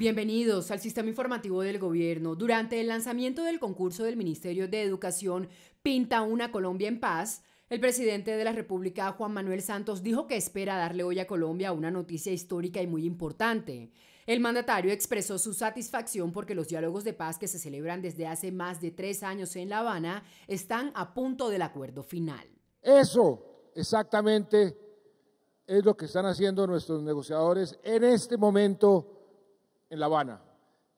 Bienvenidos al sistema informativo del gobierno. Durante el lanzamiento del concurso del Ministerio de Educación Pinta una Colombia en paz, el presidente de la República, Juan Manuel Santos, dijo que espera darle hoy a Colombia una noticia histórica y muy importante. El mandatario expresó su satisfacción porque los diálogos de paz que se celebran desde hace más de tres años en La Habana están a punto del acuerdo final. Eso exactamente es lo que están haciendo nuestros negociadores en este momento en La Habana,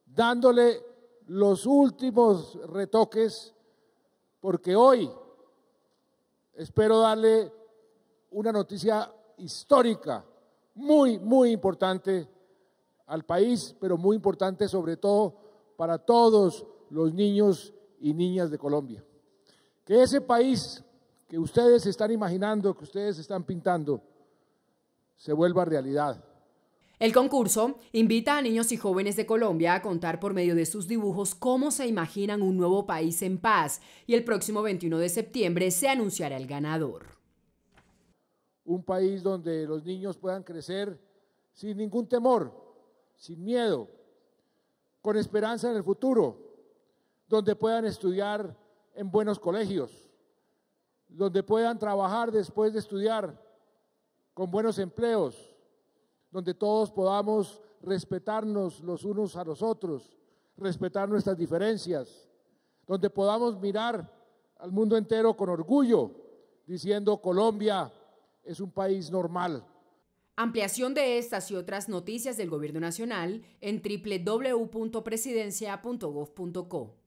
dándole los últimos retoques, porque hoy espero darle una noticia histórica, muy, muy importante al país, pero muy importante sobre todo para todos los niños y niñas de Colombia. Que ese país que ustedes están imaginando, que ustedes están pintando, se vuelva realidad. El concurso invita a niños y jóvenes de Colombia a contar por medio de sus dibujos cómo se imaginan un nuevo país en paz y el próximo 21 de septiembre se anunciará el ganador. Un país donde los niños puedan crecer sin ningún temor, sin miedo, con esperanza en el futuro, donde puedan estudiar en buenos colegios, donde puedan trabajar después de estudiar con buenos empleos donde todos podamos respetarnos los unos a los otros, respetar nuestras diferencias, donde podamos mirar al mundo entero con orgullo, diciendo Colombia es un país normal. Ampliación de estas y otras noticias del Gobierno Nacional en www.presidencia.gov.co.